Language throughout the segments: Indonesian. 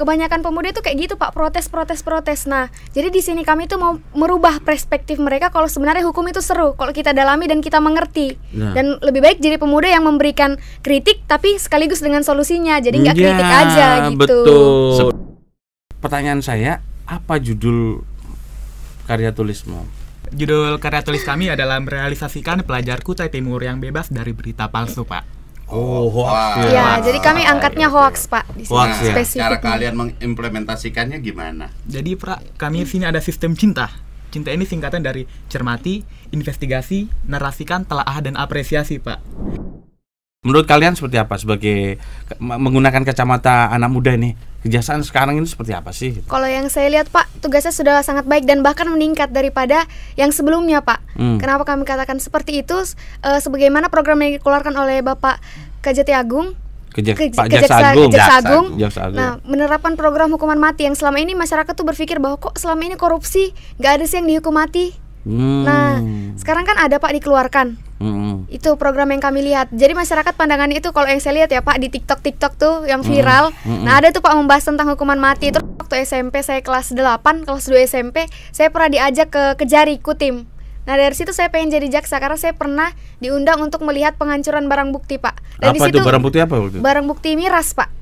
kebanyakan pemuda itu kayak gitu Pak, protes protes protes. Nah, jadi di sini kami itu mau merubah perspektif mereka kalau sebenarnya hukum itu seru kalau kita dalami dan kita mengerti. Nah. Dan lebih baik jadi pemuda yang memberikan kritik tapi sekaligus dengan solusinya. Jadi nggak ya, kritik aja gitu. Betul. Pertanyaan saya, apa judul karya tulismu? Judul karya tulis kami adalah merealisasikan pelajar Kutai Timur yang bebas dari berita palsu, Pak. Oh, hoax Wow. ya. ya. jadi kami angkatnya hoax, Pak. Di sini. Hoax ya. Nah, cara kalian mengimplementasikannya gimana? Jadi, Pak, kami sini ada sistem cinta. Cinta ini singkatan dari cermati, investigasi, narasikan, telaah dan apresiasi, Pak. Menurut kalian seperti apa sebagai menggunakan kacamata anak muda ini? Kejaksaan sekarang ini seperti apa sih? Kalau yang saya lihat Pak, tugasnya sudah sangat baik dan bahkan meningkat daripada yang sebelumnya Pak. Hmm. Kenapa kami katakan seperti itu? E, sebagaimana program yang dikeluarkan oleh Bapak Kejati Agung Kejak, Ke, Pak Jaksa Agung. Jaksa Agung. Jaksa Agung. Nah, menerapkan program hukuman mati yang selama ini masyarakat tuh berpikir bahwa kok selama ini korupsi, nggak ada sih yang dihukum mati. Hmm. Nah, sekarang kan ada Pak dikeluarkan Hmm. Itu program yang kami lihat. Jadi masyarakat pandangannya itu kalau yang saya lihat ya Pak di TikTok TikTok tuh yang viral. Mm Hmm. Nah, ada tuh Pak membahas tentang hukuman mati. Terus waktu SMP saya kelas 8, kelas 2 SMP, saya pernah diajak ke Kejari Kutim. Nah dari situ saya pengen jadi jaksa karena saya pernah diundang untuk melihat penghancuran barang bukti pak. Dan apa di situ, itu barang bukti apa? Barang bukti miras pak.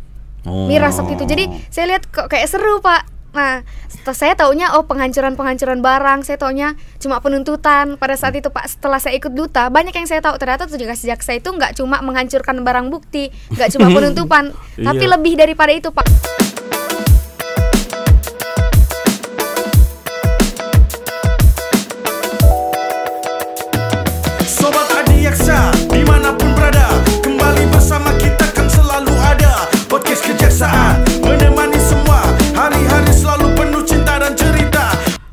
Oh. Miras waktu itu. Jadi oh. saya lihat kok kayak seru pak. Nah, saya taunya oh penghancuran-penghancuran barang, saya taunya cuma penuntutan. Pada saat itu Pak, setelah saya ikut duta, banyak yang saya tahu ternyata sejak saya itu nggak cuma menghancurkan barang bukti, nggak cuma penuntutan tapi iya. lebih daripada itu Pak.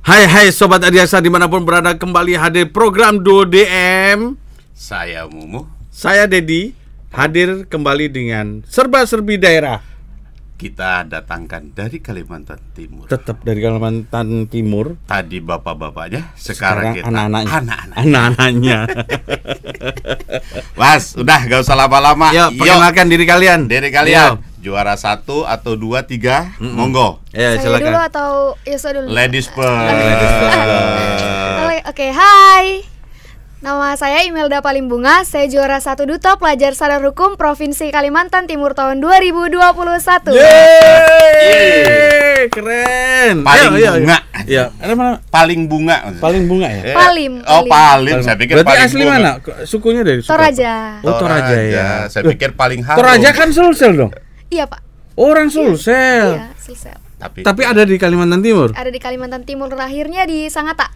Hai hai Sobat Adiasa dimanapun berada kembali hadir program Duo DM Saya Mumu Saya Dedi hadir kembali dengan serba-serbi daerah Kita datangkan dari Kalimantan Timur Tetap dari Kalimantan Timur Tadi bapak-bapaknya sekarang, sekarang anak-anaknya Anak-anaknya Mas udah gak usah lama-lama Yuk ya, perkenalkan diri kalian Diri kalian Yo juara satu atau dua tiga mm -mm. monggo yeah, saya silakan. dulu atau ya saya dulu ladies ah, ah. Ah. first oke okay, hai Nama saya Imelda Palimbunga, saya juara satu duta pelajar sadar hukum Provinsi Kalimantan Timur tahun 2021. Yeay! Keren. Paling ya, ya, ya, bunga. ya. Ada mana? Paling bunga. Paling bunga ya. Palim. Oh, palim. Saya pikir Berarti paling asli bunga. mana? Sukunya dari suku. Toraja. Oh, Toraja, ya. Toraja ya. Saya pikir paling harum. Toraja kan Sulsel dong. Iya pak. Oh, orang Sulsel. Iya Sulsel. Tapi, Tapi ada di Kalimantan Timur. Ada di Kalimantan Timur lahirnya di Sangatta.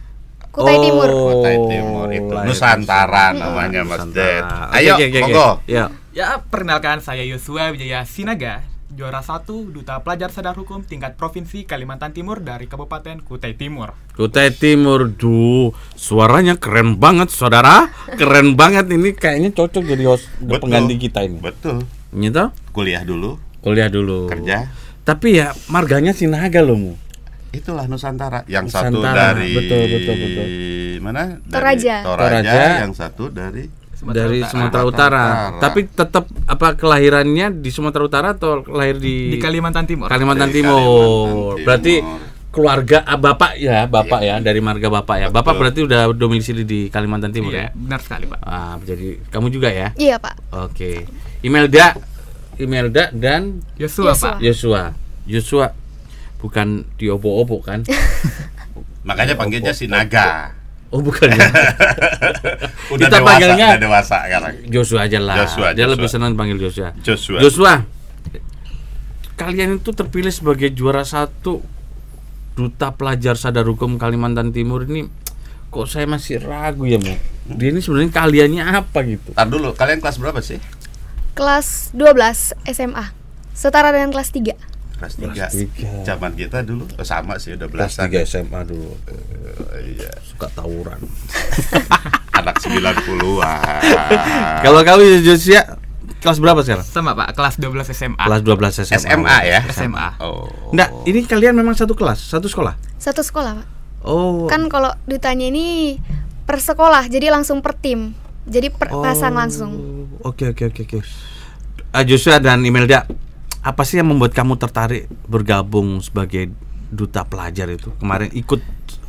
Kutai oh, Timur. Kutai Timur itu Nusantara namanya Mas Ded. Ayo, okay, okay, monggo. Okay. Ya. ya, perkenalkan saya Yosua Wijaya Sinaga, juara satu duta pelajar sadar hukum tingkat provinsi Kalimantan Timur dari Kabupaten Kutai Timur. Kutai Timur, duh, suaranya keren banget, saudara. Keren banget ini kayaknya cocok jadi host pengganti kita ini. Betul. Gitu? Kuliah dulu, kuliah dulu kerja tapi ya marganya sinaga loh mu itulah Nusantara yang Nusantara, satu dari betul betul betul mana dari Toraja Toraja, Toraja. yang satu dari Sumatera dari Utara. Sumatera Utara. Utara. Tapi tetap apa kelahirannya di Sumatera Utara atau lahir di di Kalimantan Timur? Kalimantan Timur. Kalimantan Timur. Berarti keluarga ah, bapak ya, bapak iya. ya dari marga bapak ya. Betul. Bapak berarti udah domisili di Kalimantan Timur iya, ya? Benar sekali, Pak. Ah, jadi kamu juga ya? Iya, Pak. Oke. Okay. dia Imelda dan Yosua, Pak. Yosua. Yosua bukan diopo-opo kan? Makanya panggilnya si naga. Oh bukan. Ya? udah Kita dewasa, panggilnya udah dewasa sekarang. Joshua aja lah. Joshua, Dia Joshua. lebih senang panggil Joshua. Joshua. Joshua. Kalian itu terpilih sebagai juara satu duta pelajar sadar hukum Kalimantan Timur ini kok saya masih ragu ya mau. Dia ini sebenarnya kaliannya apa gitu? Tar dulu, kalian kelas berapa sih? Kelas 12 SMA. Setara dengan kelas 3. Kelas 3. 3. Zaman kita dulu oh, sama sih udah belasan. Kelas 3 SMA dulu. Uh, iya. Suka tawuran. Anak 90-an. Kalau kami Josia kelas berapa sekarang? Sama Pak, kelas 12 SMA. Kelas 12 SMA. SMA ya? SMA. Oh. Enggak, ini kalian memang satu kelas, satu sekolah? Satu sekolah, Pak. Oh. Kan kalau ditanya ini per sekolah, jadi langsung per tim. Jadi per oh. pasang langsung. Oke, okay, oke, okay, oke, okay, oke. Okay uh, Joshua dan Imelda, apa sih yang membuat kamu tertarik bergabung sebagai duta pelajar itu? Kemarin ikut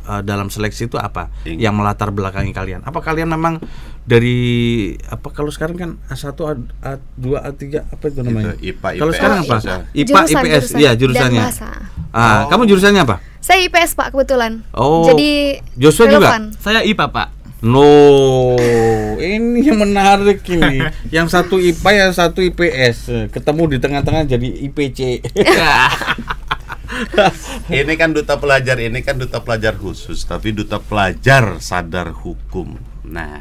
uh, dalam seleksi itu apa? Yang melatar belakangi kalian? Apa kalian memang dari apa kalau sekarang kan A1 A2 A3 apa itu namanya? Itu, IPA, IPS. Kalau sekarang apa? IPA ya. jurusan, IPS iya, jurusan. ya jurusannya. Ah, oh. kamu jurusannya apa? Saya IPS Pak kebetulan. Oh. Jadi Joshua relevan. juga. Saya IPA Pak. No, ini yang menarik ini. yang satu IPA, yang satu IPS. Ketemu di tengah-tengah jadi IPC. ini kan duta pelajar, ini kan duta pelajar khusus, tapi duta pelajar sadar hukum. Nah,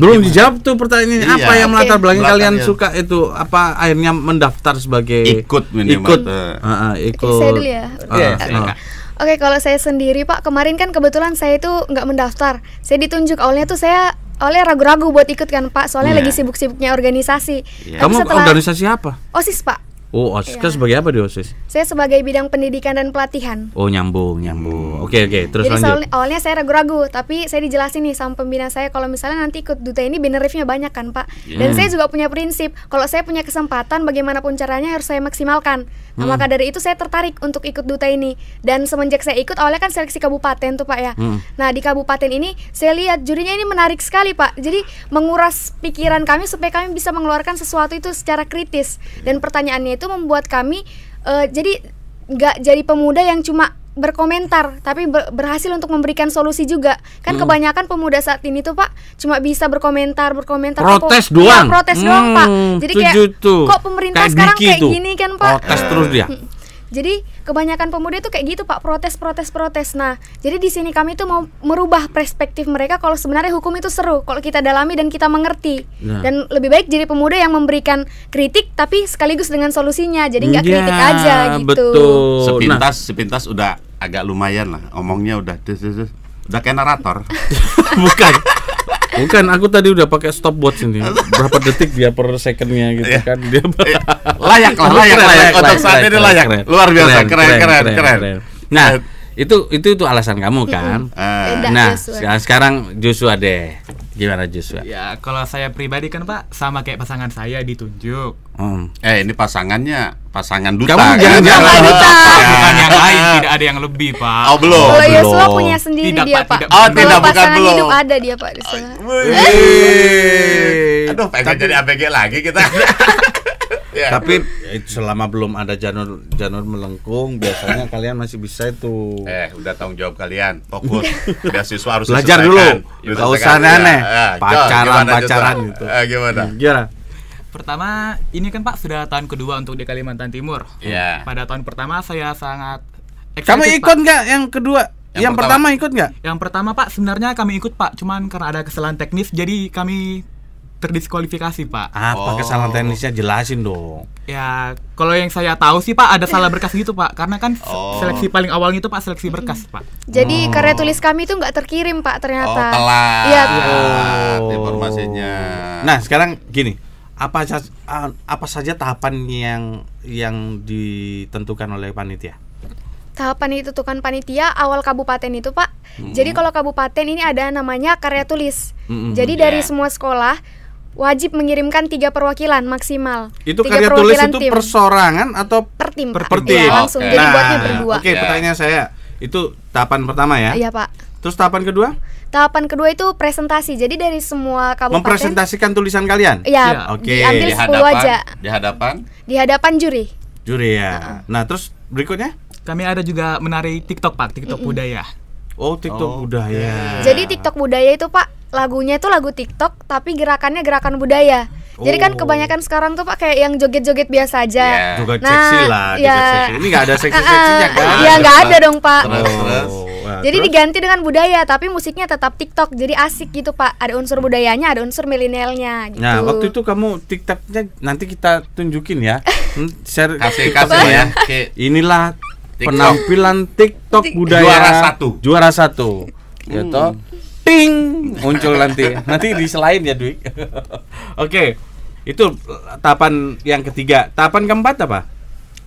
belum dijawab tuh pertanyaannya iya. apa yang melatar belakang Belakang kalian suka itu apa akhirnya mendaftar sebagai ikut minimal. ikut uh, uh, ikut. Saya dulu ya. Uh, uh. Oke, kalau saya sendiri Pak, kemarin kan kebetulan saya itu nggak mendaftar. Saya ditunjuk awalnya tuh saya oleh ragu-ragu buat ikut kan Pak, soalnya yeah. lagi sibuk-sibuknya organisasi. Yeah. Kamu setelah, organisasi apa? OSIS Pak. Oh, OSIS oh, ya. Kan sebagai apa di OSIS? Saya sebagai bidang pendidikan dan pelatihan. Oh, nyambung, nyambung. Oke, okay, oke, okay. terus Jadi, lanjut. Soal, awalnya saya ragu-ragu, tapi saya dijelasin nih sama pembina saya kalau misalnya nanti ikut duta ini benefitnya banyak kan, Pak. Yeah. Dan iya. saya juga punya prinsip, kalau saya punya kesempatan bagaimanapun caranya harus saya maksimalkan. Nah, hmm. maka dari itu saya tertarik untuk ikut duta ini. Dan semenjak saya ikut awalnya kan seleksi kabupaten tuh, Pak ya. Hmm. Nah, di kabupaten ini saya lihat jurinya ini menarik sekali, Pak. Jadi menguras pikiran kami supaya kami bisa mengeluarkan sesuatu itu secara kritis dan pertanyaannya itu membuat kami uh, jadi nggak jadi pemuda yang cuma berkomentar tapi berhasil untuk memberikan solusi juga kan hmm. kebanyakan pemuda saat ini tuh pak cuma bisa berkomentar berkomentar protes kok, iya, doang ya, protes hmm, doang pak hmm, jadi kayak tuh. kok pemerintah kayak sekarang kayak tuh. gini kan pak protes terus dia hmm. jadi kebanyakan pemuda itu kayak gitu Pak, protes protes protes. Nah, jadi di sini kami itu mau merubah perspektif mereka kalau sebenarnya hukum itu seru kalau kita dalami dan kita mengerti. Nah. Dan lebih baik jadi pemuda yang memberikan kritik tapi sekaligus dengan solusinya. Jadi nggak ya, kritik aja gitu. Betul. Sepintas nah. sepintas udah agak lumayan lah omongnya udah des, des, udah kayak narator. Bukan. Bukan, aku tadi udah pakai stopwatch ini. Berapa detik dia per secondnya gitu yeah. kan? Dia iya. layak lah, layak, keren, layak. Untuk saat ini layak. Keren, Luar biasa, keren, keren, keren. keren, keren. keren. Nah, itu itu itu alasan kamu kan? Uh. Nah, Joshua. sekarang Joshua deh. Gimana Joshua? Ya, kalau saya pribadi kan Pak, sama kayak pasangan saya ditunjuk Hmm. Eh ini pasangannya pasangan duta. Kamu jangan jangan jangan duta. Bukan yang lain, tidak ada yang lebih pak. Oh belum. Kalau oh, iya, Yosua punya sendiri tidak, dia pak. Tidak, oh tidak tidak bukan belum. hidup ada dia pak di sana. Aduh pengen jadi ABG lagi kita. ya. Tapi selama belum ada janur janur melengkung, biasanya kalian masih bisa itu. Eh, udah tanggung jawab kalian. Fokus. Beasiswa harus belajar dulu. Enggak usah iya. aneh. Pacaran-pacaran gitu. Eh, gimana? Gimana? Pertama, ini kan Pak sudah tahun kedua untuk di Kalimantan Timur. Iya. Yeah. Pada tahun pertama saya sangat excited, Kamu ikut nggak yang kedua? Yang, yang pertama, pertama ikut nggak? Yang pertama Pak, sebenarnya kami ikut Pak, cuman karena ada kesalahan teknis jadi kami terdiskualifikasi Pak. Apa ah, oh. kesalahan teknisnya jelasin dong. Ya, kalau yang saya tahu sih Pak ada salah berkas gitu Pak, karena kan oh. seleksi paling awalnya itu Pak seleksi berkas Pak. Jadi oh. karya tulis kami itu nggak terkirim Pak ternyata. Oh telat. Iya. Oh. Informasinya. Nah sekarang gini, apa ah, apa saja tahapan yang yang ditentukan oleh panitia? Tahapan ditentukan panitia awal kabupaten itu pak. Mm -hmm. Jadi kalau kabupaten ini ada namanya karya tulis. Mm -hmm. Jadi yeah. dari semua sekolah wajib mengirimkan tiga perwakilan maksimal. Itu tiga karya tulis itu tim. persorangan atau per tim? Per, per iya, tim. Ya, langsung. Okay. Jadi nah, buatnya berdua. Oke, okay, yeah. pertanyaan saya itu tahapan pertama ya. Iya pak. Terus tahapan kedua? Tahapan kedua itu presentasi. Jadi dari semua kabupaten mempresentasikan tulisan kalian. Iya, ya, oke. Okay. Diambil di hadapan, aja. Di hadapan. Di hadapan juri. Juri ya. Uh Nah, terus berikutnya kami ada juga menari TikTok, Pak. TikTok mm -mm. budaya. Oh, TikTok oh, budaya. Jadi TikTok budaya itu, Pak, lagunya itu lagu TikTok tapi gerakannya gerakan budaya. Oh. Jadi kan oh. kebanyakan sekarang tuh pak kayak yang joget-joget biasa aja. Yeah. juga nah, seksi lah, yeah. joget iya. seksi. Ini nggak ada seksi-seksinya kan? Iya nggak ada dong pak. Terus, terus. Oh jadi terus? diganti dengan budaya tapi musiknya tetap TikTok. Jadi asik gitu Pak. Ada unsur budayanya, ada unsur milenialnya gitu. Nah, waktu itu kamu TikToknya nanti kita tunjukin ya. Hmm, share kasih kasih ya. Inilah TikTok. penampilan TikTok budaya juara satu. Juara satu. Hmm. Gitu. Ping. muncul nanti. Nanti di selain ya, Dwi. Oke. Okay. Itu tahapan yang ketiga. Tahapan keempat apa?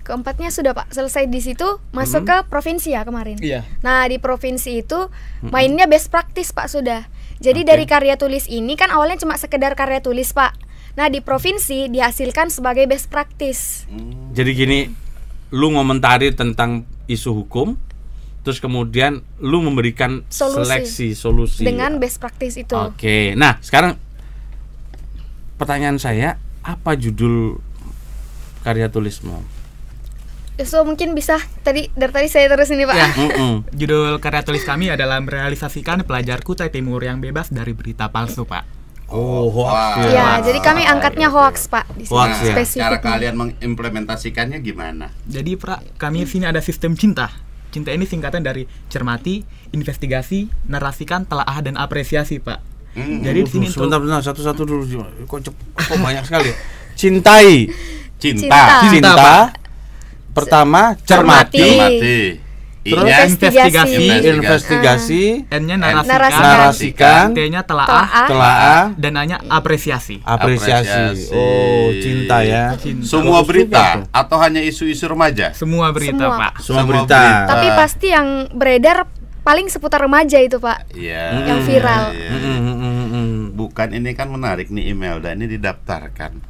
keempatnya sudah pak selesai di situ masuk mm -hmm. ke provinsi ya kemarin. Iya. Nah di provinsi itu mhm. mainnya best practice pak sudah. Jadi okay. dari karya tulis ini kan awalnya cuma sekedar karya tulis pak. Nah di provinsi dihasilkan sebagai best practice. Hmm. Jadi gini, lu ngomentari tentang isu hukum, terus kemudian lu memberikan solusi. seleksi solusi dengan best practice itu. Oke, okay. nah sekarang pertanyaan saya apa judul karya tulismu? So mungkin bisa tadi dari tadi saya terus ini pak. Ya. Judul karya tulis kami adalah merealisasikan pelajar Kutai Timur yang bebas dari berita palsu pak. Oh, hoax. Wow. Ya, hoax. Ya, jadi kami angkatnya hoax, Pak. Di sini. Hoax ya. Nah, cara kalian mengimplementasikannya gimana? Jadi, Pak, kami hmm. sini ada sistem cinta. Cinta ini singkatan dari cermati, investigasi, narasikan, telaah dan apresiasi, Pak. Hmm. Jadi di sini sebentar, sebentar satu-satu dulu. Kok, kok banyak sekali. Cintai. Cinta. Cinta. Cinta. Cinta Pertama, cermati. cermati. Terus investigasi, investigasi, investigasi uh. N-nya narasikan, narasikan, T-nya telaah, telaah, dan a apresiasi. apresiasi. Apresiasi. Oh, cinta ya. Cinta. Semua berita atau hanya isu-isu remaja? Semua berita, Semua. Pak. Semua, berita. Tapi pasti yang beredar paling seputar remaja itu, Pak. Iya. Yang viral. Yeah. Iya. Mm Bukan ini kan menarik nih email dan ini didaftarkan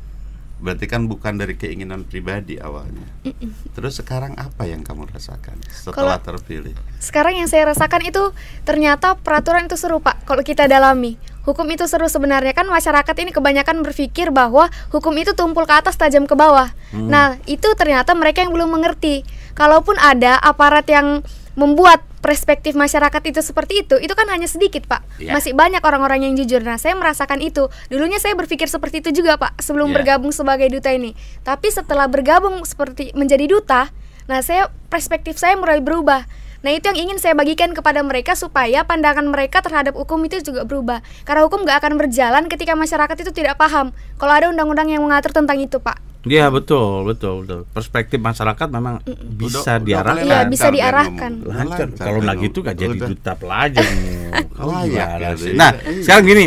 Berarti kan bukan dari keinginan pribadi awalnya. Mm-mm. Terus sekarang apa yang kamu rasakan setelah Kalo terpilih? Sekarang yang saya rasakan itu ternyata peraturan itu seru pak. Kalau kita dalami, hukum itu seru sebenarnya kan masyarakat ini kebanyakan berpikir bahwa hukum itu tumpul ke atas tajam ke bawah. Hmm. Nah itu ternyata mereka yang belum mengerti. Kalaupun ada aparat yang membuat perspektif masyarakat itu seperti itu, itu kan hanya sedikit, Pak. Yeah. Masih banyak orang-orang yang jujur. Nah, saya merasakan itu. Dulunya saya berpikir seperti itu juga, Pak, sebelum yeah. bergabung sebagai duta ini. Tapi setelah bergabung seperti menjadi duta, nah saya perspektif saya mulai berubah. Nah itu yang ingin saya bagikan kepada mereka supaya pandangan mereka terhadap hukum itu juga berubah. Karena hukum gak akan berjalan ketika masyarakat itu tidak paham. Kalau ada undang-undang yang mengatur tentang itu, Pak. Iya betul betul betul perspektif masyarakat memang mm bisa udah, diarahkan. Ya? Iya bisa diarahkan. Lancar. Kalau lagi itu gak jadi udah. duta pelajar. Ya nah sekarang gini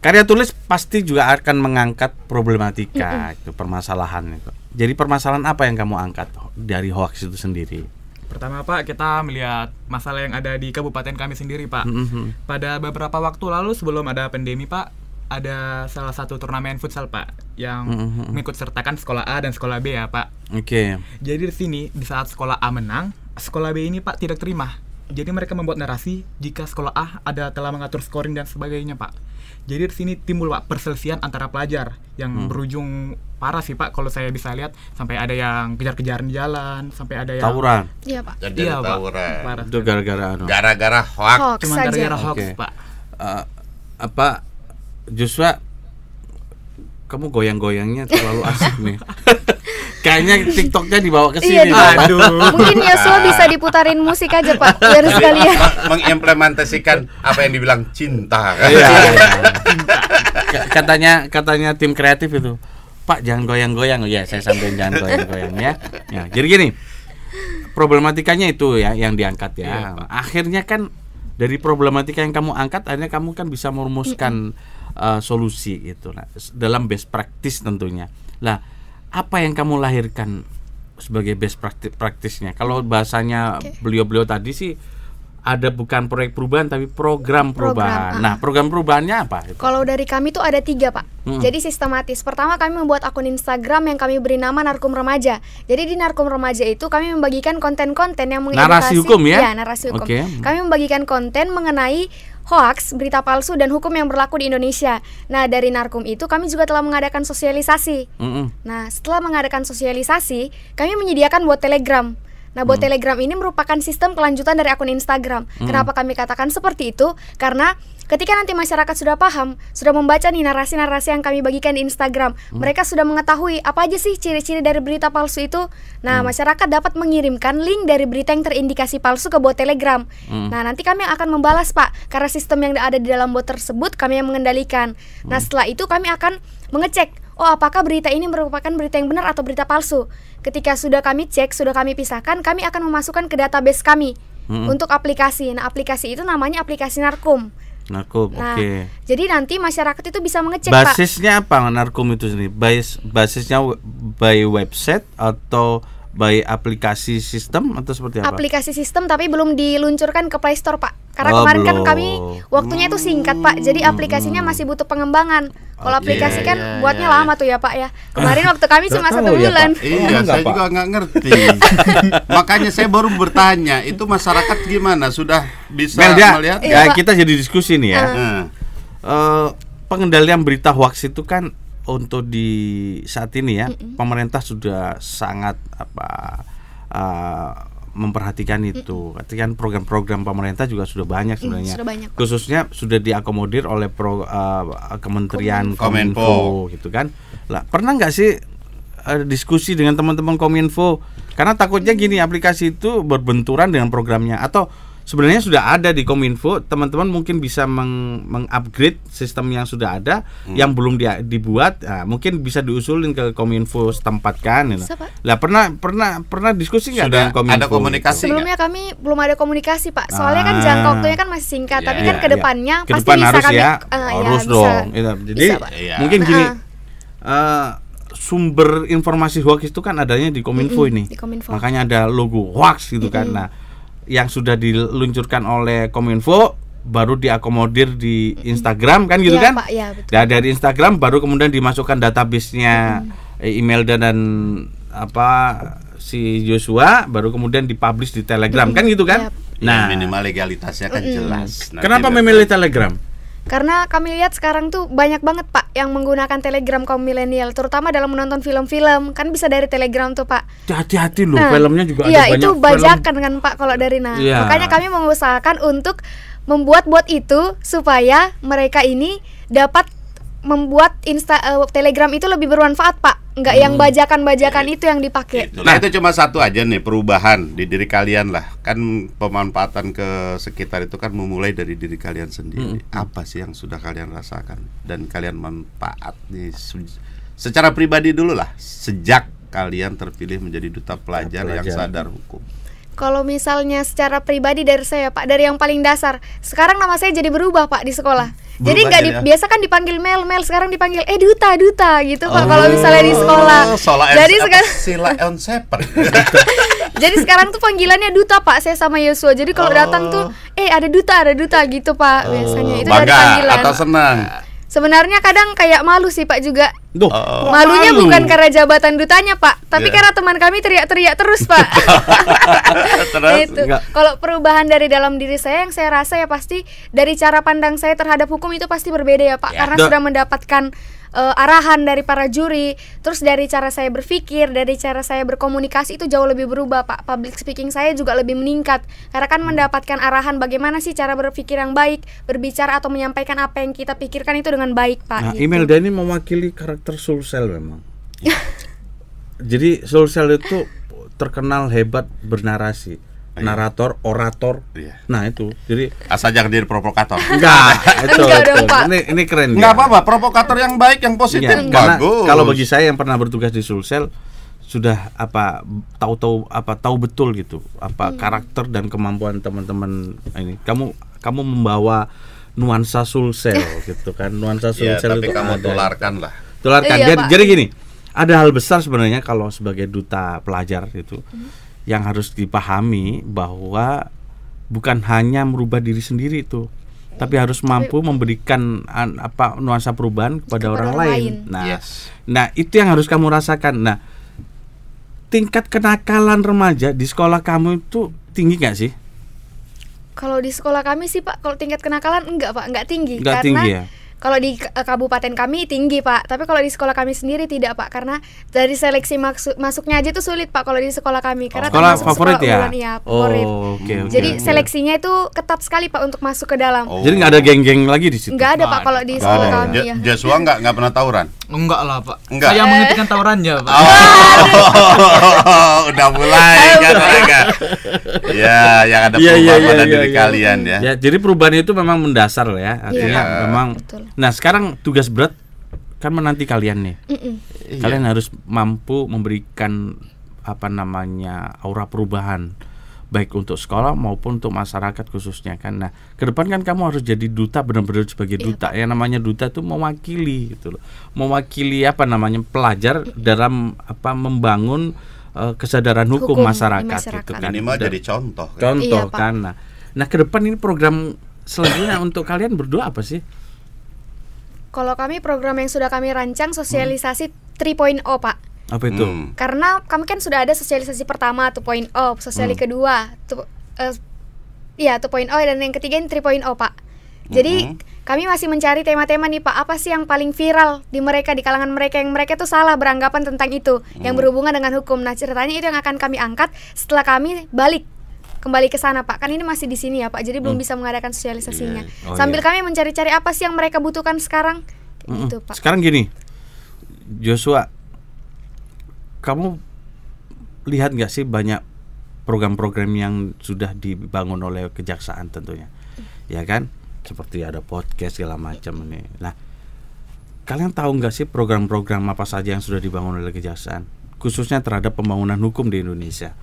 karya tulis pasti juga akan mengangkat problematika mm itu permasalahan itu. Jadi permasalahan apa yang kamu angkat dari hoax itu sendiri? Pertama Pak, kita melihat masalah yang ada di kabupaten kami sendiri Pak. Mm-hmm. Pada beberapa waktu lalu sebelum ada pandemi Pak, ada salah satu turnamen futsal pak yang mm mengikut sertakan sekolah A dan sekolah B ya pak. Oke. Okay. Jadi di sini di saat sekolah A menang, sekolah B ini pak tidak terima. Jadi mereka membuat narasi jika sekolah A ada telah mengatur scoring dan sebagainya pak. Jadi di sini timbul pak perselisihan antara pelajar yang hmm. berujung parah sih pak kalau saya bisa lihat sampai ada yang kejar-kejaran jalan sampai ada yang tawuran. Iya pak. Jadi iya, tawuran. Parah, itu gara-gara gara-gara hoax. Cuma gara-gara hoax okay. pak. Uh, apa justru kamu goyang-goyangnya terlalu asik nih. Kayaknya TikToknya dibawa ke iya, sini. Iya, Aduh. Mungkin Yosua bisa diputarin musik aja Pak, Harus sekalian. Mengimplementasikan apa yang dibilang cinta. Kan? Iya. iya, iya. katanya katanya tim kreatif itu, Pak jangan goyang-goyang. Ya, saya sampaikan jangan goyang-goyang ya. ya. Jadi gini, problematikanya itu ya yang diangkat ya. Akhirnya kan dari problematika yang kamu angkat, akhirnya kamu kan bisa merumuskan. Mm -mm Eh, solusi gitu nah, dalam best practice tentunya. Lah apa yang kamu lahirkan sebagai best practice praktisnya? Kalau bahasanya beliau-beliau okay. tadi sih ada bukan proyek perubahan tapi program perubahan. Program, ah. Nah, program perubahannya apa? Itu? Kalau dari kami tuh ada tiga pak. Hmm. Jadi sistematis. Pertama kami membuat akun Instagram yang kami beri nama Narkum Remaja. Jadi di Narkum Remaja itu kami membagikan konten-konten yang mengedukasi. Narasi hukum ya? Ya narasi hukum. Okay. Kami membagikan konten mengenai hoax, berita palsu dan hukum yang berlaku di Indonesia. Nah, dari Narkum itu kami juga telah mengadakan sosialisasi. Mm -hmm. Nah, setelah mengadakan sosialisasi, kami menyediakan buat Telegram. Nah, buat hmm. Telegram ini merupakan sistem kelanjutan dari akun Instagram. Hmm. Kenapa kami katakan seperti itu? Karena ketika nanti masyarakat sudah paham, sudah membaca nih narasi-narasi yang kami bagikan di Instagram, hmm. mereka sudah mengetahui apa aja sih ciri-ciri dari berita palsu itu. Nah, hmm. masyarakat dapat mengirimkan link dari berita yang terindikasi palsu ke bot Telegram. Hmm. Nah, nanti kami akan membalas, Pak, karena sistem yang ada di dalam bot tersebut kami yang mengendalikan. Nah, hmm. Nah, setelah itu kami akan mengecek oh apakah berita ini merupakan berita yang benar atau berita palsu. Ketika sudah kami cek, sudah kami pisahkan, kami akan memasukkan ke database kami hmm. untuk aplikasi. Nah, aplikasi itu namanya aplikasi Narkom. Narkom, nah, oke. Okay. Jadi nanti masyarakat itu bisa mengecek. Basisnya Pak. apa Narkom itu sendiri? Basis, basisnya by website atau by aplikasi sistem atau seperti apa? Aplikasi sistem tapi belum diluncurkan ke Play Store, Pak. Karena oh, kemarin kan kami waktunya itu singkat, Pak. Jadi hmm. aplikasinya masih butuh pengembangan. Kalau oh, aplikasi iya, kan yeah, buatnya yeah, iya. lama tuh ya, Pak ya. Kemarin waktu kami cuma satu ya, bulan. Pak. Iya, saya juga nggak ngerti. Makanya saya baru bertanya, itu masyarakat gimana sudah bisa Mel, ya, melihat? Iya, ya, kita jadi diskusi nih ya. Uh. Uh, pengendalian berita hoax itu kan untuk di saat ini ya mm -mm. pemerintah sudah sangat apa uh, memperhatikan itu. artinya program-program pemerintah juga sudah banyak mm, sebenarnya. Sudah banyak. Khususnya sudah diakomodir oleh pro, uh, Kementerian Kominfo. gitu kan. Lah, pernah nggak sih eh, diskusi dengan teman-teman Kominfo? Karena takutnya gini aplikasi itu berbenturan dengan programnya atau sebenarnya sudah ada di Kominfo. Teman-teman mungkin bisa meng mengupgrade sistem yang sudah ada, hmm. yang belum di dibuat, nah, mungkin bisa diusulin ke Kominfo setempat kan. Ya. Lah pernah pernah pernah diskusi nggak Ada komunikasi? Sebelumnya kami belum ada komunikasi Pak. Soalnya kan ah. kan jangka waktunya kan masih singkat, ya, tapi iya, kan ke kedepannya iya. ya. pasti bisa harus kami ya, uh, harus ya, dong. Bisa, iya. Jadi bisa, ya. mungkin gini. Uh. Uh, sumber informasi hoax itu kan adanya di Kominfo mm -hmm, ini. Di Kominfo. Makanya ada logo hoax gitu mm -hmm. kan. Nah, yang sudah diluncurkan oleh Kominfo baru diakomodir di Instagram kan gitu ya, kan? Pak, ya, betul. Nah, dari Instagram baru kemudian dimasukkan database-nya hmm. email dan apa si Joshua baru kemudian dipublish di Telegram hmm. kan gitu kan? Ya. Nah, iya, minimal legalitasnya kan hmm. jelas. Kenapa memilih Telegram? Karena kami lihat sekarang tuh banyak banget Pak yang menggunakan Telegram kaum milenial, terutama dalam menonton film-film. Kan bisa dari Telegram tuh Pak. Hati-hati loh, nah, filmnya juga iya, ada banyak. Iya, itu bajakan film. kan Pak kalau dari nah. Iya. Makanya kami mengusahakan untuk membuat buat itu supaya mereka ini dapat membuat Insta uh, Telegram itu lebih bermanfaat, Pak nggak yang hmm. bajakan-bajakan iya, iya. itu yang dipakai. Gitu. Nah itu cuma satu aja nih perubahan di diri kalian lah. Kan pemanfaatan ke sekitar itu kan memulai dari diri kalian sendiri. Hmm. Apa sih yang sudah kalian rasakan dan kalian manfaat nih secara pribadi dulu lah sejak kalian terpilih menjadi duta pelajar, pelajar. yang sadar hukum. Kalau misalnya secara pribadi dari saya Pak, dari yang paling dasar, sekarang nama saya jadi berubah Pak di sekolah. Berubah jadi nggak ya? biasa kan dipanggil Mel, Mel sekarang dipanggil eh duta, duta gitu Pak oh, kalau misalnya di sekolah. Oh, Sola jadi sekarang Sila on seper. Gitu. jadi sekarang tuh panggilannya duta Pak saya sama Yosua. Jadi kalau oh. datang tuh eh ada duta, ada duta gitu Pak biasanya. Itu oh, Bangga dari panggilan. atau senang? Sebenarnya kadang kayak malu sih Pak juga Duh. Uh, Malunya malu. bukan karena jabatan dutanya Pak, tapi yeah. karena teman kami teriak-teriak terus Pak. terus, itu. Kalau perubahan dari dalam diri saya yang saya rasa ya pasti dari cara pandang saya terhadap hukum itu pasti berbeda ya Pak, yeah. karena Duh. sudah mendapatkan uh, arahan dari para juri, terus dari cara saya berpikir, dari cara saya berkomunikasi itu jauh lebih berubah, Pak. Public speaking saya juga lebih meningkat karena kan hmm. mendapatkan arahan bagaimana sih cara berpikir yang baik, berbicara atau menyampaikan apa yang kita pikirkan itu dengan baik, Pak. Nah, gitu. email Dani mewakili karakter karakter Sulsel memang. Jadi Sulsel itu terkenal hebat bernarasi. Iya. Narator, orator. Iya. Nah, itu. Jadi asal jangan jadi provokator. Enggak, itu. itu. ini ini keren. Enggak apa-apa, provokator yang baik, yang positif. Iya, Bagus. Kalau bagi saya yang pernah bertugas di Sulsel, sudah apa tahu-tahu apa tahu betul gitu apa hmm. karakter dan kemampuan teman-teman ini kamu kamu membawa nuansa sulsel gitu kan nuansa sulsel ya, tapi itu kamu ada. tularkan lah tularkan. Iya, jadi, jadi gini, ada hal besar sebenarnya kalau sebagai duta pelajar itu hmm. yang harus dipahami bahwa bukan hanya merubah diri sendiri itu tapi iya. harus mampu memberikan an, apa nuansa perubahan kepada, kepada orang, orang lain. lain. Nah, yes. nah itu yang harus kamu rasakan. Nah, tingkat kenakalan remaja di sekolah kamu itu tinggi nggak sih? Kalau di sekolah kami sih pak, kalau tingkat kenakalan enggak pak, enggak tinggi. Enggak karena tinggi ya? Kalau di kabupaten kami tinggi pak, tapi kalau di sekolah kami sendiri tidak pak, karena dari seleksi masuk masuknya aja itu sulit pak kalau di sekolah kami oh, karena oh, sekolah favorit sekolah ya. Bulan, ya oh, favorit. Oh, okay, okay, Jadi okay. seleksinya itu ketat sekali pak untuk masuk ke dalam. Oh. Jadi nggak ada geng-geng lagi di situ. Nggak ada pak kalau di sekolah ada. Ya? kami. ya. Joshua nggak nggak pernah tawuran. Enggak lah pak. Enggak. Saya menghentikan tawurannya pak. Oh, oh, udah mulai kan mereka. Ya, yang ada iya, iya, perubahan ya, ya, ya, dari ya. kalian ya. Ya, jadi perubahan itu memang mendasar ya. Iya. Artinya ya, memang betul. Nah sekarang tugas berat kan menanti kalian nih. Mm -mm. Kalian yeah. harus mampu memberikan apa namanya aura perubahan baik untuk sekolah maupun untuk masyarakat khususnya kan. Nah, ke depan kan kamu harus jadi duta benar-benar sebagai iya, duta. Yeah. Yang namanya duta itu mewakili gitu loh. Mewakili apa namanya pelajar dalam apa membangun uh, kesadaran hukum, hukum masyarakat, masyarakat gitu kan. ini mah jadi contoh. Kan. Contoh iya, kan. Nah, nah ke depan ini program selanjutnya untuk kalian berdua apa sih? Kalau kami program yang sudah kami rancang sosialisasi hmm. 3.0 Pak. Apa itu? Hmm. Karena kami kan sudah ada sosialisasi pertama 2.0, sosialisasi hmm. kedua, tuh uh, ya 2.0 dan yang ketiga ini 3.0 Pak. Jadi hmm. kami masih mencari tema-tema nih Pak, apa sih yang paling viral di mereka di kalangan mereka yang mereka tuh salah beranggapan tentang itu hmm. yang berhubungan dengan hukum. Nah, ceritanya itu yang akan kami angkat setelah kami balik kembali ke sana Pak. Kan ini masih di sini ya Pak. Jadi belum hmm. bisa mengadakan sosialisasinya. Yeah. Oh, Sambil yeah. kami mencari-cari apa sih yang mereka butuhkan sekarang? itu mm -mm. Gitu Pak. Sekarang gini, Joshua, kamu lihat nggak sih banyak program-program yang sudah dibangun oleh kejaksaan tentunya, mm. ya kan? Seperti ada podcast segala macam ini. Nah, kalian tahu nggak sih program-program apa saja yang sudah dibangun oleh kejaksaan, khususnya terhadap pembangunan hukum di Indonesia?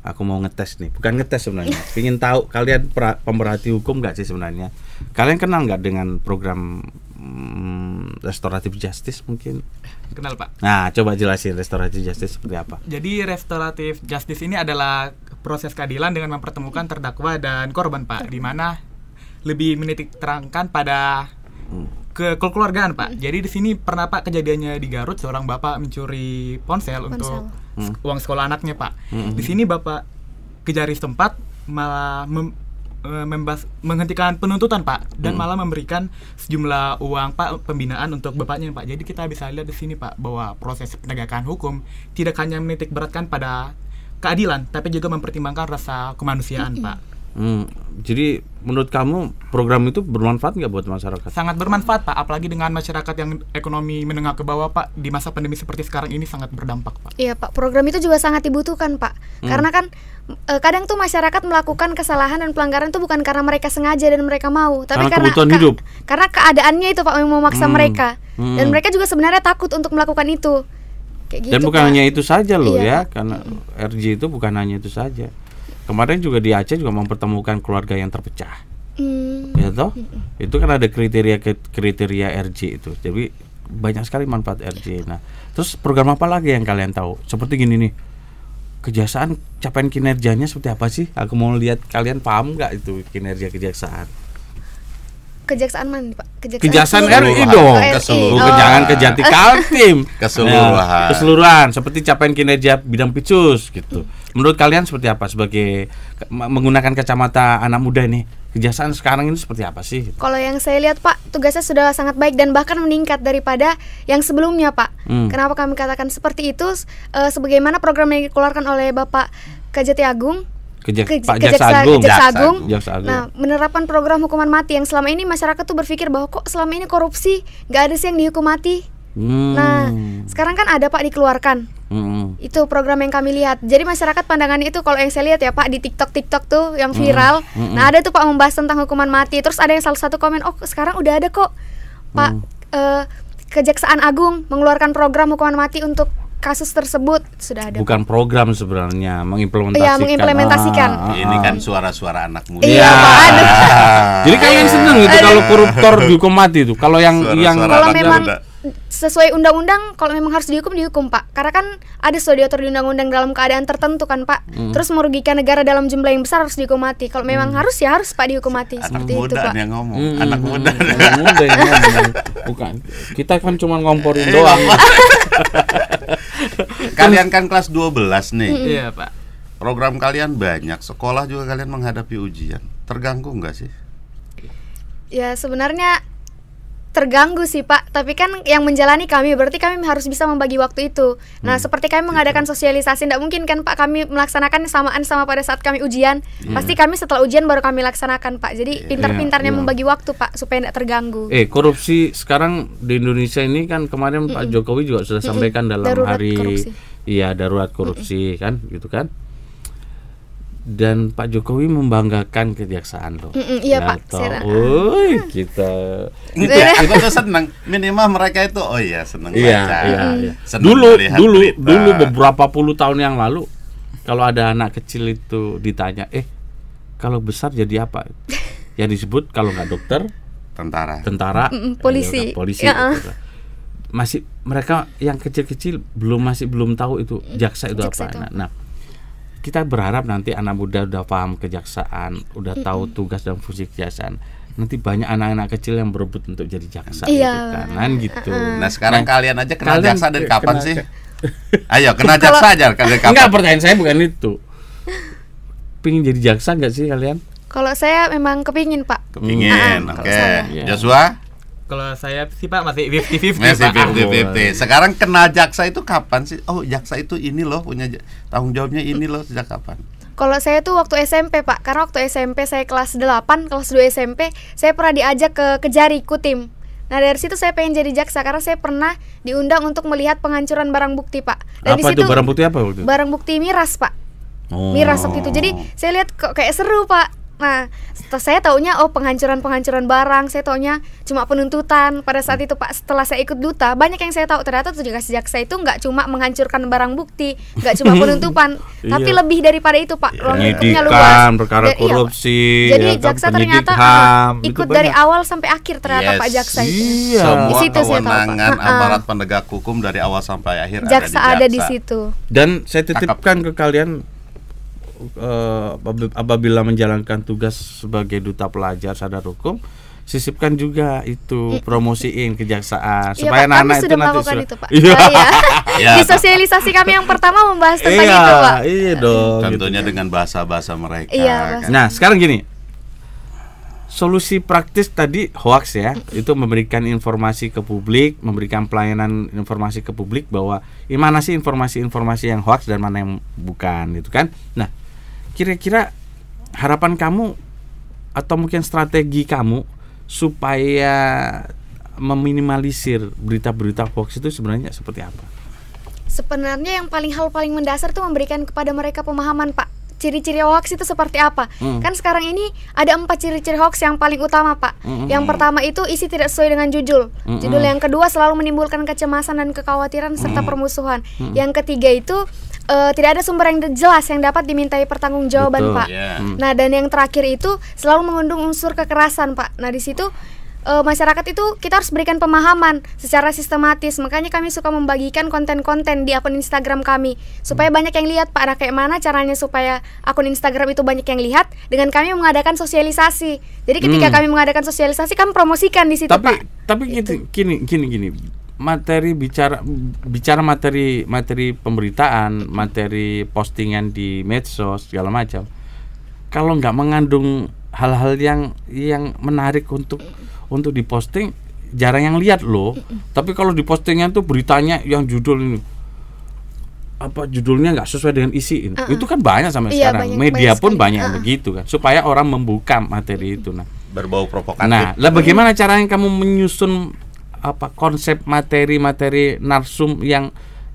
aku mau ngetes nih bukan ngetes sebenarnya ingin tahu kalian pra, hukum nggak sih sebenarnya kalian kenal nggak dengan program hmm, restoratif justice mungkin kenal pak nah coba jelasin restoratif justice seperti apa jadi restoratif justice ini adalah proses keadilan dengan mempertemukan terdakwa dan korban pak di mana lebih menitik terangkan pada hmm ke keluargaan pak. Jadi di sini pernah pak kejadiannya di Garut seorang bapak mencuri ponsel, ponsel. untuk hmm. uang sekolah anaknya pak. Hmm. Di sini bapak kejari tempat malah mem e, membas menghentikan penuntutan pak dan hmm. malah memberikan sejumlah uang pak pembinaan untuk bapaknya pak jadi kita bisa lihat di sini pak bahwa proses penegakan hukum tidak hanya menitik beratkan pada keadilan tapi juga mempertimbangkan rasa kemanusiaan hmm. pak Hmm, jadi menurut kamu program itu bermanfaat nggak buat masyarakat? Sangat bermanfaat pak, apalagi dengan masyarakat yang ekonomi menengah ke bawah pak di masa pandemi seperti sekarang ini sangat berdampak pak. Iya pak, program itu juga sangat dibutuhkan pak, hmm. karena kan e, kadang tuh masyarakat melakukan kesalahan dan pelanggaran itu bukan karena mereka sengaja dan mereka mau, tapi karena karena, hidup. karena keadaannya itu pak yang memaksa hmm. mereka hmm. dan mereka juga sebenarnya takut untuk melakukan itu. Kayak gitu, dan bukan pak. hanya itu saja loh iya, ya, karena hmm. RJ itu bukan hanya itu saja. Kemarin juga di Aceh juga mempertemukan keluarga yang terpecah. hmm. Ya toh? hmm. Itu kan ada kriteria kriteria RJ itu. Jadi banyak sekali manfaat RJ. Ya. Nah, terus program apa lagi yang kalian tahu? Seperti gini nih. Kejaksaan capaian kinerjanya seperti apa sih? Aku mau lihat kalian paham nggak itu kinerja kejaksaan. Kejaksaan mana Pak? Kejaksaan, Kejaksaan RI dong. Keseluruhan. Oh. Jangan kejati Kaltim. keseluruhan. Nah, keseluruhan seperti capaian kinerja bidang picus gitu. Menurut kalian seperti apa sebagai menggunakan kacamata anak muda ini? Kejaksaan sekarang ini seperti apa sih? Gitu? Kalau yang saya lihat Pak, tugasnya sudah sangat baik dan bahkan meningkat daripada yang sebelumnya Pak. Hmm. Kenapa kami katakan seperti itu? E, sebagaimana program yang dikeluarkan oleh Bapak Kajati Agung Kejak, Ke, Pak Jaksa Agung. Jaksa Agung. Jaksa Agung. Nah, menerapkan program hukuman mati yang selama ini masyarakat tuh berpikir bahwa kok selama ini korupsi nggak ada sih yang dihukum mati. Hmm. Nah, sekarang kan ada Pak dikeluarkan. Hmm. Itu program yang kami lihat. Jadi masyarakat pandangannya itu kalau yang saya lihat ya Pak di TikTok TikTok tuh yang hmm. viral. Hmm. Hmm. Nah, ada tuh Pak membahas tentang hukuman mati. Terus ada yang salah satu komen, "Oh, sekarang udah ada kok Pak hmm. eh, Kejaksaan Agung mengeluarkan program hukuman mati untuk kasus tersebut sudah ada bukan program sebenarnya mengimplementasikan ya, mengimplementasikan ah, ah, ini ah. kan suara-suara anak muda iya, ya. jadi kalian seneng gitu kalau koruptor dihukum mati itu kalau yang suara -suara yang kalau memang sesuai undang-undang kalau memang harus dihukum dihukum pak karena kan ada sudah diatur di undang-undang dalam keadaan tertentu kan pak hmm. terus merugikan negara dalam jumlah yang besar harus dihukum mati kalau memang hmm. harus ya harus pak dihukum mati anak seperti muda itu pak yang ngomong hmm, anak hmm, muda hmm. anak muda yang ngomong bukan kita kan cuma ngomporin iya. doang kalian kan kelas 12 nih hmm. iya pak program kalian banyak sekolah juga kalian menghadapi ujian terganggu nggak sih ya sebenarnya terganggu sih Pak, tapi kan yang menjalani kami berarti kami harus bisa membagi waktu itu. Nah, hmm. seperti kami mengadakan sosialisasi tidak mungkin kan Pak kami melaksanakan samaan sama pada saat kami ujian. Hmm. Pasti kami setelah ujian baru kami laksanakan Pak. Jadi iya, pintar-pintarnya iya. membagi waktu Pak supaya tidak terganggu. Eh, korupsi sekarang di Indonesia ini kan kemarin Pak Jokowi juga sudah sampaikan dalam darurat hari iya darurat korupsi kan gitu kan dan Pak Jokowi membanggakan kejaksaan loh. Mm -mm, iya Pak. Woi kita kita, itu tuh senang minimal mereka itu oh iya senang iya, baca. Iya, iya. Seneng dulu dulu berita. dulu beberapa puluh tahun yang lalu kalau ada anak kecil itu ditanya eh kalau besar jadi apa Ya disebut kalau nggak dokter tentara tentara mm -mm, polisi eh, polisi ya. Iya, gitu ah. kan. masih mereka yang kecil-kecil belum masih belum tahu itu jaksa itu jaksa apa itu. nah, nah kita berharap nanti anak muda udah paham kejaksaan, udah mm -hmm. tahu tugas dan fungsi kejaksaan nanti banyak anak-anak kecil yang berebut untuk jadi jaksa iya, gitu kan nah, gitu. nah sekarang nah, kalian aja kena kalian jaksa dari kapan kena, sih? Ayo kena jaksa aja dari kapan? Enggak pertanyaan saya bukan itu. Pingin jadi jaksa nggak sih kalian? Kalau saya memang kepingin pak. Kepingin, -huh. oke. Okay. Iya. Joshua? Kalau saya sih Pak masih 50-50 Masih 50-50 Sekarang kena jaksa itu kapan sih? Oh jaksa itu ini loh punya tanggung jawabnya ini loh sejak kapan? Kalau saya tuh waktu SMP Pak Karena waktu SMP saya kelas 8, kelas 2 SMP Saya pernah diajak ke Kejari Kutim Nah dari situ saya pengen jadi jaksa karena saya pernah diundang untuk melihat penghancuran barang bukti pak. Dan apa situ, itu barang bukti apa Barang bukti miras pak. Oh. Miras waktu itu. Jadi saya lihat kok kayak seru pak. Nah, saya taunya oh penghancuran-penghancuran barang, saya taunya cuma penuntutan. Pada saat itu Pak, setelah saya ikut duta, banyak yang saya tahu ternyata itu juga sejak saya itu nggak cuma menghancurkan barang bukti, nggak cuma penuntutan, iya. tapi iya. lebih daripada itu Pak. Ya, penyidikan, perkara Dan, korupsi. Iya, Jadi ya, ya kan, jaksa ternyata eh, HAM, ikut dari awal sampai akhir ternyata yes. Pak jaksa itu. Iya. Semua situ kewenangan tahu, aparat penegak hukum dari awal sampai akhir jaksa ada di, jaksa. ada di situ. Dan saya titipkan ke kalian uh, apabila menjalankan tugas sebagai duta pelajar sadar hukum sisipkan juga itu iya. promosiin kejaksaan ya, supaya anak-anak itu nanti sudah itu, Pak. Iya. iya. ya. Di sosialisasi kami yang pertama membahas tentang iya, itu, Pak. Iya dong. Gitu. Tentunya gitu. dengan bahasa-bahasa mereka. Iya, kan. Nah, sekarang gini. Solusi praktis tadi hoax ya, itu memberikan informasi ke publik, memberikan pelayanan informasi ke publik bahwa mana sih informasi-informasi yang hoax dan mana yang bukan gitu kan. Nah, kira-kira harapan kamu atau mungkin strategi kamu supaya meminimalisir berita-berita hoax itu sebenarnya seperti apa? Sebenarnya yang paling hal paling mendasar itu memberikan kepada mereka pemahaman pak ciri-ciri hoax itu seperti apa? Mm. Kan sekarang ini ada empat ciri-ciri hoax yang paling utama, Pak. -hmm. hmm yang hmm. pertama itu isi tidak sesuai dengan judul. Hmm, -hmm. Judul yang kedua selalu menimbulkan kecemasan dan kekhawatiran serta permusuhan. -hmm. Yang ketiga itu uh, tidak ada sumber yang jelas yang dapat dimintai pertanggungjawaban Betul, Pak. Yeah. Hmm. Nah, dan yang terakhir itu selalu mengundung unsur kekerasan Pak. Nah, di situ uh, masyarakat itu kita harus berikan pemahaman secara sistematis. Makanya kami suka membagikan konten-konten di akun Instagram kami supaya hmm. banyak yang lihat Pak. Nah, kayak mana caranya supaya akun Instagram itu banyak yang lihat dengan kami mengadakan sosialisasi. Jadi ketika hmm. kami mengadakan sosialisasi kami promosikan di situ tapi, Pak. Tapi tapi gitu, gitu. gini gini gini materi bicara bicara materi materi pemberitaan, materi postingan di medsos segala macam. Kalau nggak mengandung hal-hal yang yang menarik untuk untuk diposting, jarang yang lihat loh. Tapi kalau dipostingnya tuh beritanya yang judul ini apa judulnya nggak sesuai dengan isi uh -uh. itu kan banyak sampai iya, sekarang banyak, media banyak pun banyak uh -uh. begitu kan supaya orang membuka materi itu nah berbau provokatif nah lah bagaimana caranya kamu menyusun apa konsep materi-materi narsum yang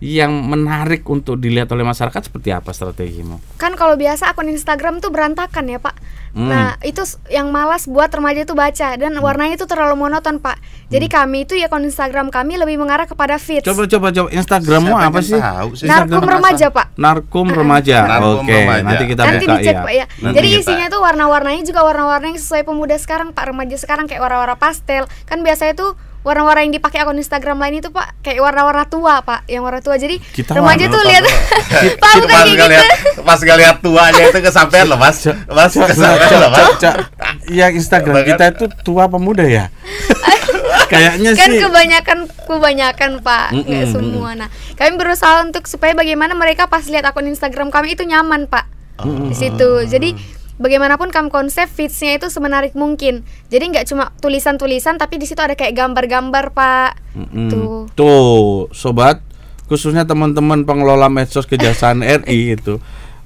yang menarik untuk dilihat oleh masyarakat seperti apa strategimu? Kan kalau biasa akun Instagram tuh berantakan ya pak. Hmm. Nah itu yang malas buat remaja itu baca dan hmm. warnanya itu terlalu monoton pak. Jadi hmm. kami itu ya akun Instagram kami lebih mengarah kepada fit Coba coba coba Instagrammu apa sih? Tahu, sih? Narkum remaja pak. Narkum remaja. Narkum Oke remaja. nanti kita nanti buka dicek, ya. Pak, ya. Nanti Jadi kita... isinya itu warna-warnanya juga warna-warna yang sesuai pemuda sekarang pak remaja sekarang kayak warna-warna pastel kan biasanya itu warna-warna yang dipakai akun Instagram lain itu pak kayak warna-warna tua pak yang warna tua jadi kita remaja tuh lihat pak bukan pas kayak gitu pas gak lihat aja itu kesampean loh mas mas kesampean loh mas yang Instagram kita itu tua pemuda ya kayaknya kan sih kan kebanyakan kebanyakan pak nggak semua nah kami berusaha untuk supaya bagaimana mereka pas lihat akun Instagram kami itu nyaman pak di situ jadi bagaimanapun kamu konsep fitsnya itu semenarik mungkin. Jadi nggak cuma tulisan-tulisan tapi di situ ada kayak gambar-gambar, Pak. Mm-hmm. Tuh. Tuh, sobat, khususnya teman-teman pengelola medsos Kejaksaan RI itu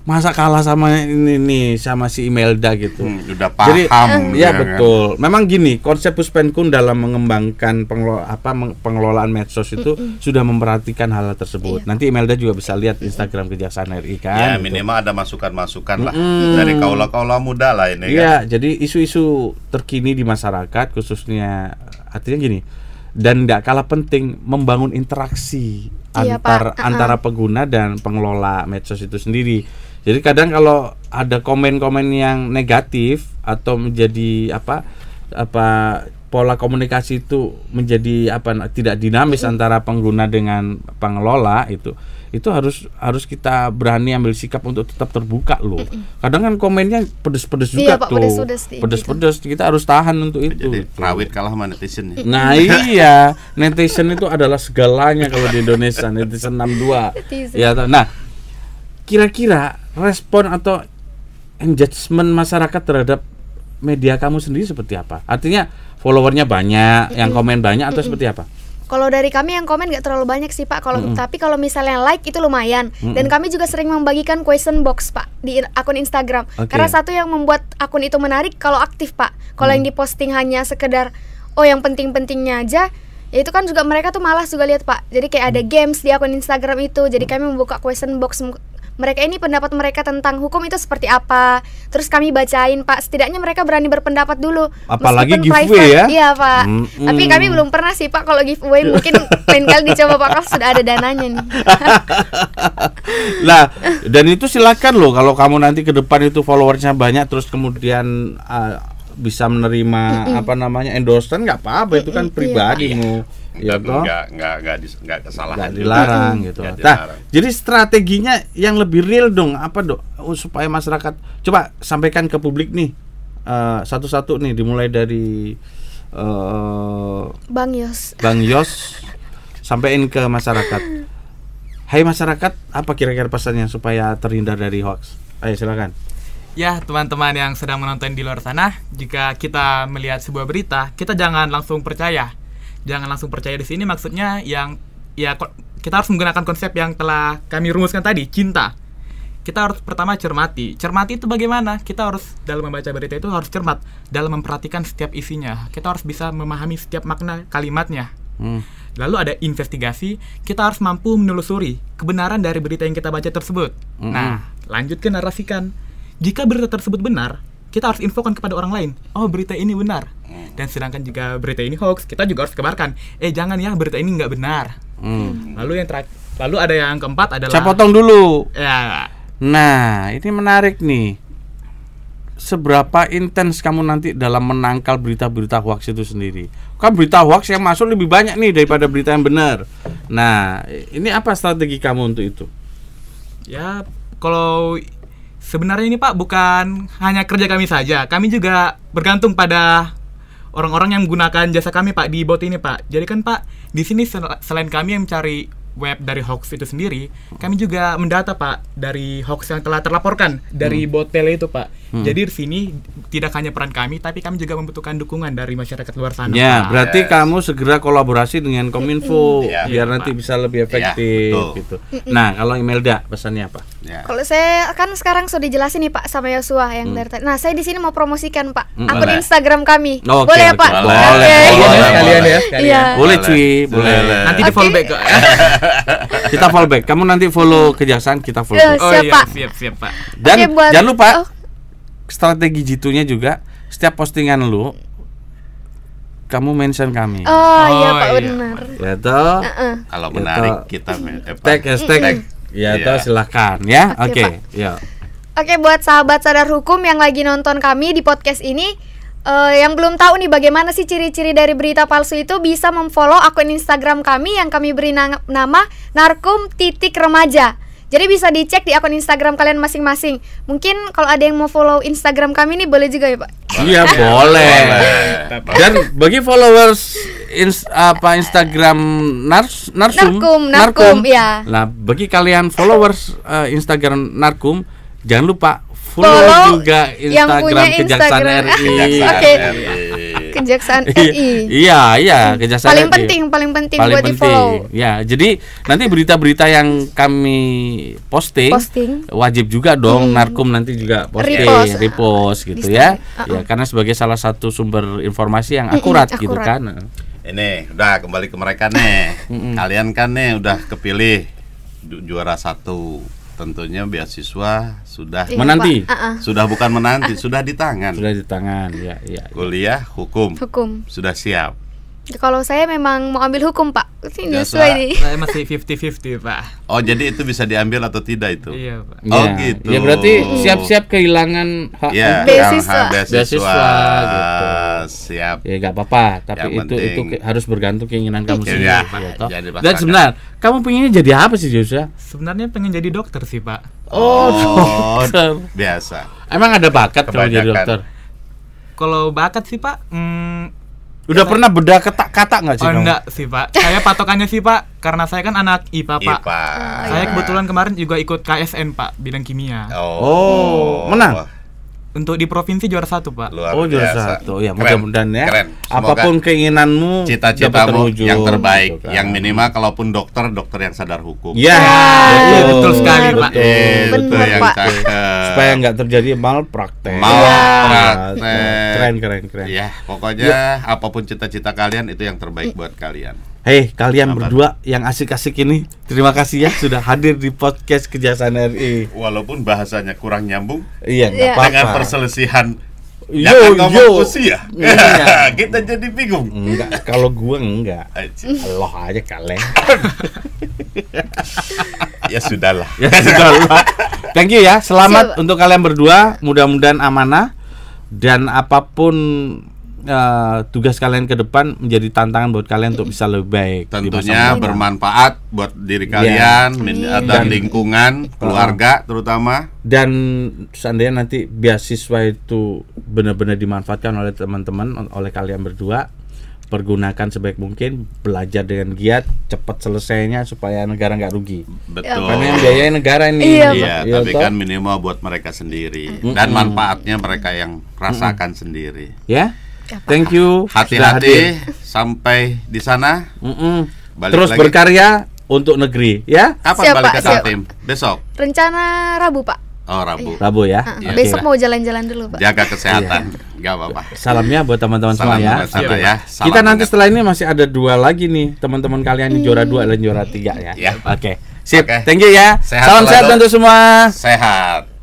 masa kalah sama ini nih sama si Imelda gitu. Hmm, udah paham. Jadi gitu ya, ya kan. betul. Kan? Memang gini, konsep Puspenkun dalam mengembangkan pengelola, apa pengelolaan medsos itu mm -mm. sudah memperhatikan hal, -hal tersebut. Iya. Nanti Imelda juga bisa lihat Instagram Kejaksaan RI kan. Ya, gitu. minimal ada masukan-masukan lah dari kaula-kaula muda lah ini Iya, kan? jadi isu-isu terkini di masyarakat khususnya artinya gini dan tidak kalah penting membangun interaksi iya, antar Pak. antara pengguna dan pengelola medsos itu sendiri jadi kadang kalau ada komen-komen yang negatif atau menjadi apa apa pola komunikasi itu menjadi apa tidak dinamis antara pengguna dengan pengelola itu itu harus harus kita berani ambil sikap untuk tetap terbuka loh kadang kan komennya pedes-pedes iya, juga iya, tuh pedes-pedes gitu. kita harus tahan untuk itu Jadi, rawit kalah sama netizen ya nah iya netizen itu adalah segalanya kalau di Indonesia netizen 62 ya nah kira-kira respon atau engagement masyarakat terhadap media kamu sendiri seperti apa? Artinya followernya banyak, mm -hmm. yang komen banyak atau mm -hmm. seperti apa? Kalau dari kami yang komen nggak terlalu banyak sih pak. Kalau mm -hmm. tapi kalau misalnya like itu lumayan. Mm -hmm. Dan kami juga sering membagikan question box pak di akun Instagram. Okay. Karena satu yang membuat akun itu menarik kalau aktif pak. Kalau mm. yang diposting hanya sekedar oh yang penting-pentingnya aja, ya itu kan juga mereka tuh malas juga lihat pak jadi kayak ada mm. games di akun Instagram itu jadi mm. kami membuka question box mereka ini pendapat mereka tentang hukum itu seperti apa. Terus kami bacain Pak, setidaknya mereka berani berpendapat dulu. Apalagi Meskipun giveaway private, ya? Iya Pak. Mm -mm. Tapi kami belum pernah sih Pak kalau giveaway mungkin lain kali dicoba Pak kalau sudah ada dananya nih. Lah, dan itu silakan loh kalau kamu nanti ke depan itu followersnya banyak terus kemudian uh, bisa menerima mm -mm. apa namanya endorsement nggak apa-apa mm -mm. itu kan iya. pribadimu. Iya ya toh gitu. nggak nggak nggak di, nggak kesalahan Gak dilarang juga. gitu nggak dilarang. nah jadi strateginya yang lebih real dong apa dok oh, supaya masyarakat coba sampaikan ke publik nih eh, satu-satu uh, nih dimulai dari uh, bang Yos bang Yos sampaikan ke masyarakat Hai masyarakat apa kira-kira pesannya supaya terhindar dari hoax ayo silakan Ya, teman-teman yang sedang menonton di luar sana, jika kita melihat sebuah berita, kita jangan langsung percaya jangan langsung percaya di sini maksudnya yang ya kita harus menggunakan konsep yang telah kami rumuskan tadi cinta kita harus pertama cermati. Cermati itu bagaimana? Kita harus dalam membaca berita itu harus cermat dalam memperhatikan setiap isinya. Kita harus bisa memahami setiap makna kalimatnya. Hmm. Lalu ada investigasi, kita harus mampu menelusuri kebenaran dari berita yang kita baca tersebut. Hmm. Nah, lanjut ke narasikan. Jika berita tersebut benar, kita harus infokan kepada orang lain oh berita ini benar hmm. dan sedangkan jika berita ini hoax kita juga harus kebarkan. eh jangan ya berita ini nggak benar hmm. lalu yang terakhir lalu ada yang keempat adalah saya potong dulu ya nah ini menarik nih seberapa intens kamu nanti dalam menangkal berita-berita hoax itu sendiri. Kan berita hoax yang masuk lebih banyak nih daripada berita yang benar. Nah, ini apa strategi kamu untuk itu? Ya, kalau Sebenarnya ini Pak bukan hanya kerja kami saja, kami juga bergantung pada orang-orang yang menggunakan jasa kami Pak di bot ini Pak. Jadi kan Pak, di sini selain kami yang mencari web dari hoax itu sendiri, kami juga mendata Pak dari hoax yang telah terlaporkan dari hmm. bot itu Pak. Hmm. Jadi di sini tidak hanya peran kami, tapi kami juga membutuhkan dukungan dari masyarakat luar sana. Ya, Pak. berarti yes. kamu segera kolaborasi dengan Kominfo ya, biar ya, nanti Pak. bisa lebih iya, efektif ya, gitu. Nah, kalau Imelda pesannya apa? Ya. Kalau saya kan sekarang sudah dijelasin nih Pak sama Yosua yang hmm. dari tadi. Nah, saya di sini mau promosikan Pak hmm. akun Instagram kami. Okay, boleh ya Pak? Boleh. Boleh. Boleh. Boleh. Boleh. Ya, boleh. Iya. Boleh. Boleh. Boleh. Boleh. Boleh. Boleh. Nanti di follow back. kita follow back. Kamu nanti follow kejaksaan, kita follow eh, back. Oh, siap, iya, Siap, siap, Pak. Dan okay, buat, jangan lupa oh. strategi jitunya juga setiap postingan lu kamu mention kami. Oh, iya, oh iya Pak iya, benar. Ya toh. Uh -uh. Kalau menarik Yato. kita eh, tag hashtag. Ya iya. toh silahkan ya. Oke, okay, okay, ya. Oke, buat sahabat sadar hukum yang lagi nonton kami di podcast ini, uh, yang belum tahu nih bagaimana sih ciri-ciri dari berita palsu itu bisa memfollow akun Instagram kami yang kami beri na nama narkum titik remaja. Jadi bisa dicek di akun Instagram kalian masing-masing. Mungkin kalau ada yang mau follow Instagram kami nih boleh juga ya Pak. Iya boleh. Dan bagi followers ins apa Instagram nars narsum narkum, narkum, narkum ya. Nah bagi kalian followers uh, Instagram narkum jangan lupa follow, juga Instagram Kejaksaan RI. Oke. Kejaksaan RI. Iya, iya, iya, Kejaksaan paling RI. Penting, paling penting, paling buat penting. Di-follow. Ya, jadi nanti berita-berita yang kami posting, posting. wajib juga dong hmm. Narkom nanti juga posting, repost, repost gitu ya. Uh-uh. Ya, oh. karena sebagai salah satu sumber informasi yang akurat, akurat. gitu kan. Ini udah kembali ke mereka nih. Kalian kan nih udah kepilih juara satu tentunya beasiswa sudah iya, menanti uh -uh. sudah bukan menanti sudah di tangan sudah di tangan ya ya kuliah hukum hukum sudah siap kalau saya memang mau ambil hukum pak ini ya, sesuai nih saya masih 50-50 pak oh jadi itu bisa diambil atau tidak itu iya pak oh ya. gitu ya berarti siap-siap kehilangan hak ya, beasiswa, beasiswa, beasiswa gitu siap. Ya nggak apa-apa, tapi yang itu penting, itu harus bergantung keinginan kamu iya, sendiri. Ya, ya, Dan sebenarnya kamu pengennya jadi apa sih Joshua? Ya? Sebenarnya pengen jadi dokter sih Pak. Oh, oh dokter. Biasa. Emang ada bakat Kebanyakan. jadi dokter? Kalau bakat sih Pak, hmm, Udah ya, pernah bedah kata-kata nggak sih? Oh, enggak sih pak. Saya patokannya sih pak, karena saya kan anak IPA pak. IPA. Saya kebetulan kemarin juga ikut KSN pak, bidang kimia. Oh, oh menang untuk di provinsi juara satu pak. Luar oh juara satu ya mudah-mudahan ya. Keren. Apapun keinginanmu, cita-citamu yang terbaik, gitu kan. yang minimal kalaupun dokter dokter yang sadar hukum. Ya, yeah. Ya, yeah. betul, betul sekali pak. Betul, eh, betul, betul yang pak. Supaya nggak terjadi malpraktek. Malpraktek. Keren keren keren. Ya pokoknya ya. apapun cita-cita kalian itu yang terbaik buat kalian. Hei kalian Apa? berdua yang asik-asik ini Terima kasih ya sudah hadir di podcast Kejaksaan RI Walaupun bahasanya kurang nyambung Iya, iya. apa-apa Dengan perselisihan Yo, yo. usia ya? iya. Kita jadi bingung Enggak, kalau gua enggak Allah aja kalian Ya sudahlah Ya sudahlah Thank you ya, selamat Siap. untuk kalian berdua Mudah-mudahan amanah Dan apapun uh, tugas kalian ke depan menjadi tantangan buat kalian untuk bisa lebih baik. Tentunya bermanfaat buat diri iya. kalian yeah. dan lingkungan, keluarga terutama. Dan seandainya nanti beasiswa itu benar-benar dimanfaatkan oleh teman-teman, oleh kalian berdua, pergunakan sebaik mungkin, belajar dengan giat, cepat selesainya supaya negara nggak rugi. Betul. Karena yang biayanya negara ini. Iya, iya, iya tapi kan minimal buat mereka sendiri mm -mm. dan manfaatnya mereka yang rasakan mm -mm. sendiri. Ya. Thank you. Hati-hati sampai di sana. Mm Balik Terus lagi. berkarya untuk negeri ya. Kapan siap, balik ke Kaltim? Besok. Rencana Rabu, Pak. Oh Rabu. Iya. Rabu ya. Uh, Besok mau jalan-jalan dulu pak. Jaga kesehatan, iya. nggak apa-apa. Salamnya buat teman-teman semua ya. Salam iya. ya. Salam Kita nanti setelah ini masih ada dua lagi nih teman-teman kalian yang juara dua dan juara tiga ya. Yeah. Oke. Okay. Sip. Okay. Thank you ya. Sehat Salam sehat untuk semua. Sehat.